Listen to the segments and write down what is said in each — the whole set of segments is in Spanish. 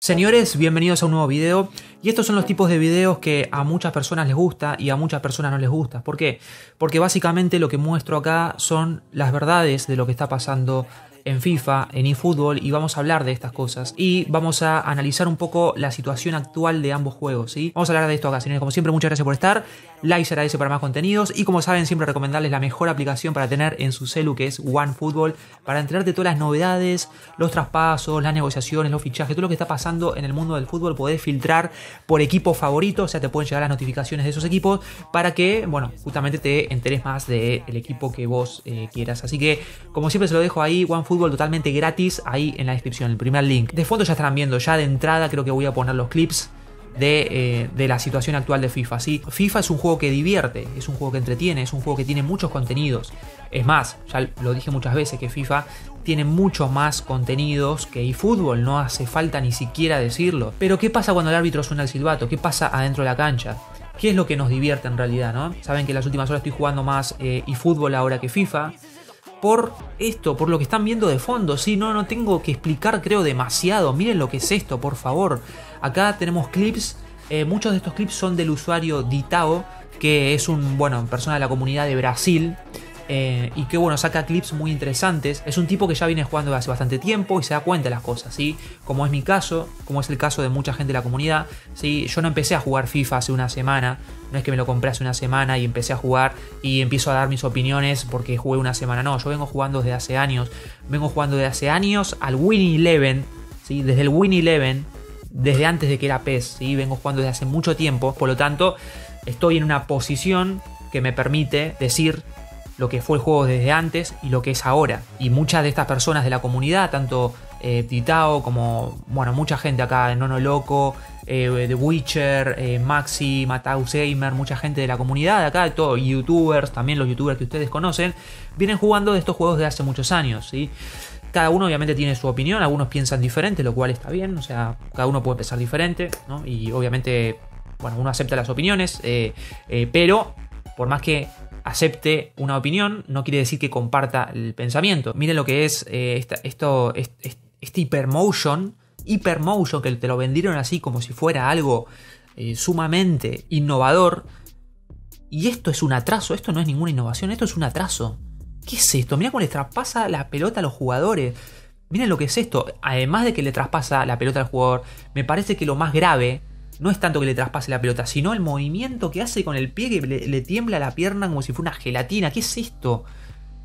Señores, bienvenidos a un nuevo video. Y estos son los tipos de videos que a muchas personas les gusta y a muchas personas no les gusta. ¿Por qué? Porque básicamente lo que muestro acá son las verdades de lo que está pasando en FIFA, en eFootball y vamos a hablar de estas cosas y vamos a analizar un poco la situación actual de ambos juegos, Vamos a hablar de esto acá, señores, como siempre muchas gracias por estar, like se agradece para más contenidos y como saben siempre recomendarles la mejor aplicación para tener en su celu que es OneFootball para enterarte de todas las novedades, los traspasos, las negociaciones, los fichajes, todo lo que está pasando en el mundo del fútbol, podés filtrar por equipo favorito, o sea, te pueden llegar las notificaciones de esos equipos para que, bueno, justamente te enteres más del equipo que vos eh, quieras. Así que, como siempre se lo dejo ahí, OneFootball totalmente gratis ahí en la descripción, el primer link. De fondo ya estarán viendo, ya de entrada creo que voy a poner los clips de, eh, la situación actual de FIFA. FIFA es un juego que divierte, es un juego que entretiene, es un juego que tiene muchos contenidos. Es más, ya lo dije muchas veces que FIFA tiene mucho más contenidos que fútbol no hace falta ni siquiera decirlo. Pero ¿qué pasa cuando el árbitro suena el silbato? ¿Qué pasa adentro de la cancha? ¿Qué es lo que nos divierte en realidad, no? Saben que las últimas horas estoy jugando más y eh, fútbol ahora que FIFA por esto, por lo que están viendo de fondo. Sí, no, no tengo que explicar, creo, demasiado. Miren lo que es esto, por favor. Acá tenemos clips. Eh, muchos de estos clips son del usuario Ditao, que es un, bueno, persona de la comunidad de Brasil. Eh, y que bueno, saca clips muy interesantes. Es un tipo que ya viene jugando hace bastante tiempo y se da cuenta de las cosas, ¿sí? Como es mi caso, como es el caso de mucha gente de la comunidad, ¿sí? Yo no empecé a jugar FIFA hace una semana, no es que me lo compré hace una semana y empecé a jugar y empiezo a dar mis opiniones porque jugué una semana, no, yo vengo jugando desde hace años, vengo jugando desde hace años al Win Eleven, ¿sí? Desde el Win Eleven, desde antes de que era PES, ¿sí? Vengo jugando desde hace mucho tiempo, por lo tanto, estoy en una posición que me permite decir lo que fue el juego desde antes y lo que es ahora. Y muchas de estas personas de la comunidad, tanto eh, Titao como, bueno, mucha gente acá, No Loco, eh, The Witcher, eh, Maxi, Mataus Gamer, mucha gente de la comunidad acá, de youtubers, también los youtubers que ustedes conocen, vienen jugando de estos juegos de hace muchos años, Cada uno obviamente tiene su opinión, algunos piensan diferente, lo cual está bien, o sea, cada uno puede pensar diferente, ¿no? Y obviamente, bueno, uno acepta las opiniones, pero por más que acepte una opinión, no quiere decir que comparta el pensamiento. Miren lo que es eh, esto, este, hipermotion... Hipermotion. que te lo vendieron así como si fuera algo eh, sumamente innovador. Y esto es un atraso, esto no es ninguna innovación, esto es un atraso. ¿Qué es esto? Mira cómo le traspasa la pelota a los jugadores. Miren lo que es esto. Además de que le traspasa la pelota al jugador, me parece que lo más grave no es tanto que le traspase la pelota, sino el movimiento que hace con el pie que le, tiembla la pierna como si fuera una gelatina. ¿Qué es esto?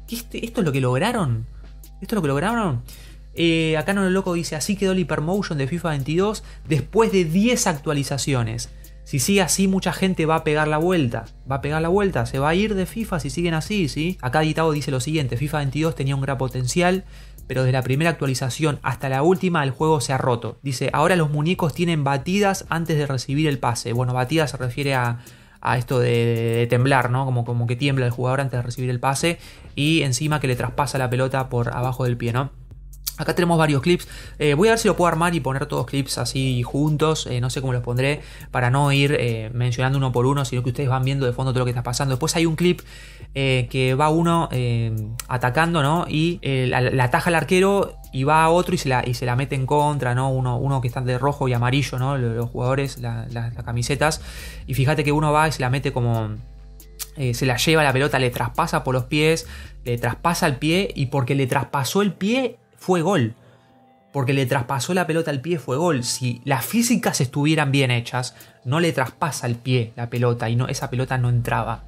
Este, ¿Esto es lo que lograron? ¿Esto es lo que lograron? Eh, acá no lo loco dice, así quedó el Hypermotion de FIFA 22 después de 10 actualizaciones. Si sigue así, mucha gente va a pegar la vuelta. Va a pegar la vuelta, se va a ir de FIFA si siguen así, ¿sí? Acá Editado dice lo siguiente, FIFA 22 tenía un gran potencial pero desde la primera actualización hasta la última el juego se ha roto. Dice, ahora los muñecos tienen batidas antes de recibir el pase. Bueno, batidas se refiere a, esto de, temblar, ¿no? Como, como que tiembla el jugador antes de recibir el pase y encima que le traspasa la pelota por abajo del pie, ¿no? Acá tenemos varios clips. Eh, voy a ver si lo puedo armar y poner todos clips así juntos. Eh, no sé cómo los pondré para no ir eh, mencionando uno por uno, sino que ustedes van viendo de fondo todo lo que está pasando. Después hay un clip que va uno atacando, ¿no? Y la, ataja el arquero y va a otro y se la, y se la mete en contra, ¿no? Uno, que está de rojo y amarillo, ¿no? Los, jugadores, las camisetas. Y fíjate que uno va y se la mete como... se la lleva la pelota, le traspasa por los pies, le traspasa el pie y porque le traspasó el pie fue gol. Porque le traspasó la pelota al pie, fue gol. Si las físicas estuvieran bien hechas, no le traspasa al pie la pelota y no, esa pelota no entraba.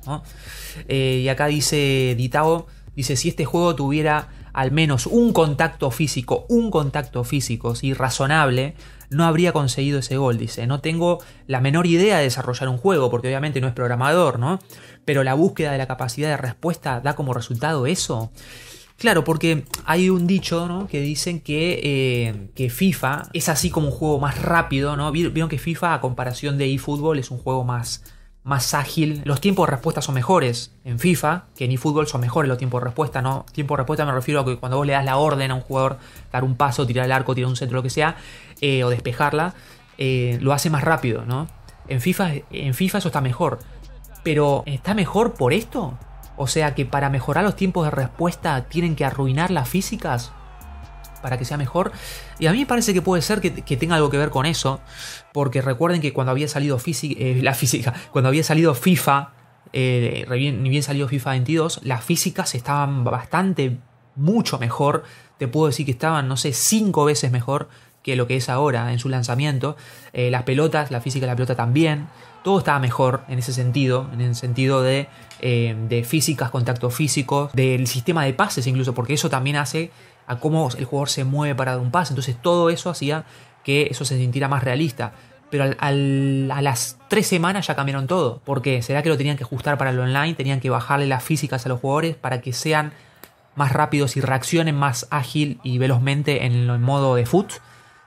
Eh, y acá dice Ditao, dice, si este juego tuviera al menos un contacto físico, un contacto físico, si razonable, no habría conseguido ese gol, dice. No tengo la menor idea de desarrollar un juego, porque obviamente no es programador, ¿no? Pero la búsqueda de la capacidad de respuesta da como resultado eso. Claro, porque hay un dicho, ¿no? Que dicen eh, que, FIFA es así como un juego más rápido, ¿no? Vieron que FIFA, a comparación de eFootball, es un juego más, más ágil. Los tiempos de respuesta son mejores en FIFA, que en eFootball son mejores los tiempos de respuesta, ¿no? Tiempo de respuesta me refiero a que cuando vos le das la orden a un jugador, dar un paso, tirar el arco, tirar un centro, lo que sea, eh, o despejarla, eh, lo hace más rápido, ¿no? En FIFA, en FIFA eso está mejor. Pero, ¿está mejor por esto? O sea que para mejorar los tiempos de respuesta tienen que arruinar las físicas para que sea mejor. Y a mí me parece que puede ser que, tenga algo que ver con eso, porque recuerden que cuando había salido eh, física, cuando había salido FIFA, eh, ni bien, salido FIFA 22, las físicas estaban bastante, mucho mejor. Te puedo decir que estaban, no sé, cinco veces mejor que lo que es ahora en su lanzamiento. Eh, las pelotas, la física de la pelota también. Todo estaba mejor en ese sentido, en el sentido de, eh, físicas, contactos físicos, del sistema de pases incluso, porque eso también hace a cómo el jugador se mueve para dar un pase. Entonces todo eso hacía que eso se sintiera más realista. Pero a las tres semanas ya cambiaron todo. porque ¿Será que lo tenían que ajustar para el online? ¿Tenían que bajarle las físicas a los jugadores para que sean más rápidos y reaccionen más ágil y velozmente en el modo de foot?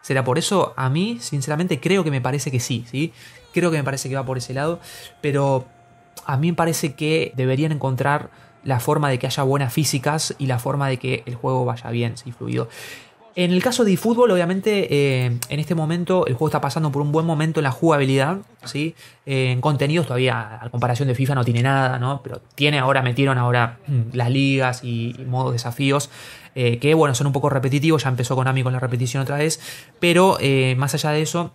¿Será por eso? A mí, sinceramente, creo que me parece que sí, ¿sí? Creo que me parece que va por ese lado, pero a mí me parece que deberían encontrar la forma de que haya buenas físicas y la forma de que el juego vaya bien, sea fluido. En el caso de eFootball, obviamente, eh, en este momento el juego está pasando por un buen momento en la jugabilidad, ¿sí? Eh, en contenidos todavía, a comparación de FIFA, no tiene nada, ¿no? Pero tiene ahora, metieron ahora mm, las ligas y, modos desafíos, eh, que bueno, son un poco repetitivos, ya empezó Konami con la repetición otra vez, pero más allá de eso,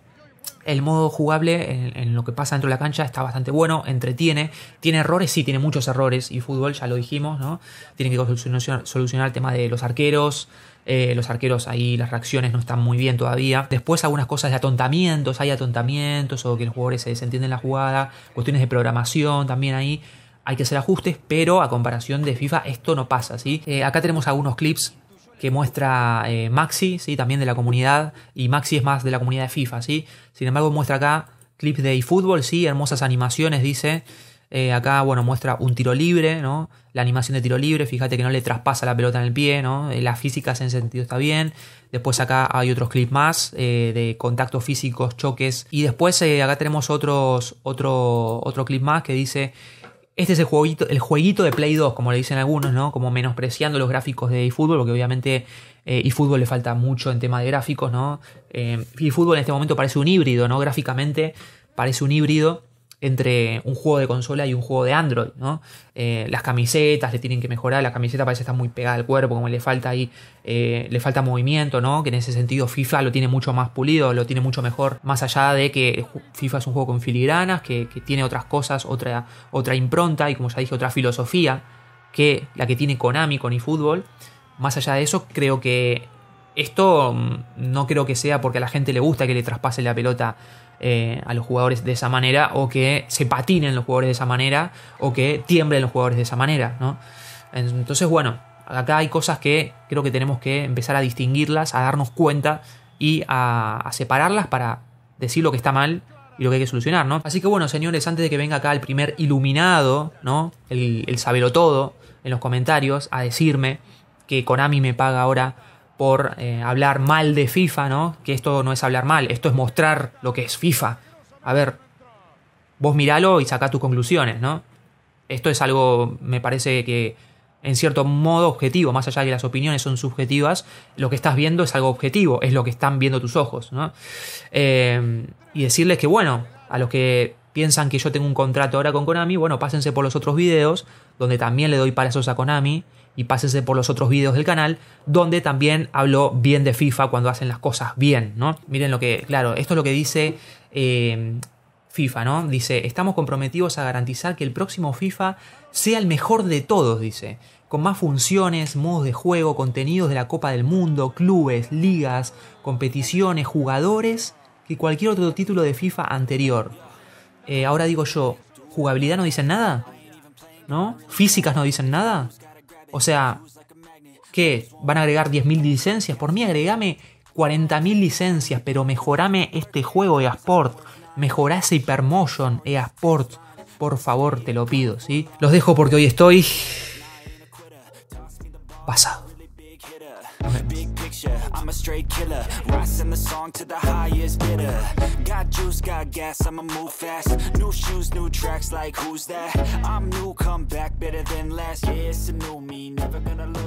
el modo jugable en, lo que pasa dentro de la cancha está bastante bueno, entretiene, tiene errores, sí, tiene muchos errores y fútbol, ya lo dijimos, ¿no? Tiene que solucionar, el tema de los arqueros, eh, los arqueros ahí las reacciones no están muy bien todavía. Después algunas cosas de atontamientos, hay atontamientos o que los jugadores se desentienden la jugada, cuestiones de programación también ahí. Hay que hacer ajustes, pero a comparación de FIFA esto no pasa, ¿sí? Eh, acá tenemos algunos clips que muestra eh, Maxi, ¿sí? también de la comunidad, y Maxi es más de la comunidad de FIFA, ¿sí? Sin embargo, muestra acá clips de eFootball, sí, hermosas animaciones, dice. Eh, acá, bueno, muestra un tiro libre, ¿no? La animación de tiro libre, fíjate que no le traspasa la pelota en el pie, ¿no? Eh, la las físicas en ese sentido está bien. Después acá hay otros clips más de contactos físicos, choques. Y después acá tenemos otros, otro, otro clip más que dice este es el jueguito, el jueguito de Play 2, como le dicen algunos, ¿no? Como menospreciando los gráficos de eFootball, porque obviamente eh, eFootball le falta mucho en tema de gráficos, ¿no? Eh, eFootball en este momento parece un híbrido, ¿no? Gráficamente parece un híbrido entre un juego de consola y un juego de Android, ¿no? Eh, las camisetas le tienen que mejorar, la camiseta parece estar muy pegada al cuerpo, como le falta ahí, eh, le falta movimiento, ¿no? Que en ese sentido FIFA lo tiene mucho más pulido, lo tiene mucho mejor, más allá de que FIFA es un juego con filigranas, que, tiene otras cosas, otra, otra impronta y como ya dije, otra filosofía que la que tiene Konami con eFootball. Más allá de eso, creo que esto mm, no creo que sea porque a la gente le gusta que le traspase la pelota eh, a los jugadores de esa manera o que se patinen los jugadores de esa manera o que tiemblen los jugadores de esa manera, ¿no? Entonces, bueno, acá hay cosas que creo que tenemos que empezar a distinguirlas, a darnos cuenta y a, separarlas para decir lo que está mal y lo que hay que solucionar, ¿no? Así que bueno, señores, antes de que venga acá el primer iluminado, ¿no? El, el todo en los comentarios a decirme que Konami me paga ahora por eh, hablar mal de FIFA, ¿no? Que esto no es hablar mal, esto es mostrar lo que es FIFA. A ver, vos miralo y saca tus conclusiones, ¿no? Esto es algo, me parece que en cierto modo objetivo, más allá de que las opiniones son subjetivas, lo que estás viendo es algo objetivo, es lo que están viendo tus ojos, ¿no? Eh, y decirles que, bueno, a los que piensan que yo tengo un contrato ahora con Konami, bueno, pásense por los otros videos, donde también le doy palazos a Konami, y pásense por los otros vídeos del canal, donde también hablo bien de FIFA cuando hacen las cosas bien, ¿no? Miren lo que, claro, esto es lo que dice eh, FIFA, ¿no? Dice, estamos comprometidos a garantizar que el próximo FIFA sea el mejor de todos, dice, con más funciones, modos de juego, contenidos de la Copa del Mundo, clubes, ligas, competiciones, jugadores, que cualquier otro título de FIFA anterior. Eh, ahora digo yo, ¿jugabilidad no dicen nada? ¿No? ¿Físicas no dicen nada? O sea, ¿qué? ¿Van a agregar 10.000 licencias? Por mí agregame 40.000 licencias, pero mejorame este juego de Sport. Mejorá ese Hypermotion EA Sport. Por favor, te lo pido, ¿sí? Los dejo porque hoy estoy... pasado. I'm a straight killer Rising the song to the highest bidder Got juice, got gas, I'ma move fast New shoes, new tracks, like who's that? I'm new, come back, better than last Yeah, it's a new me, never gonna look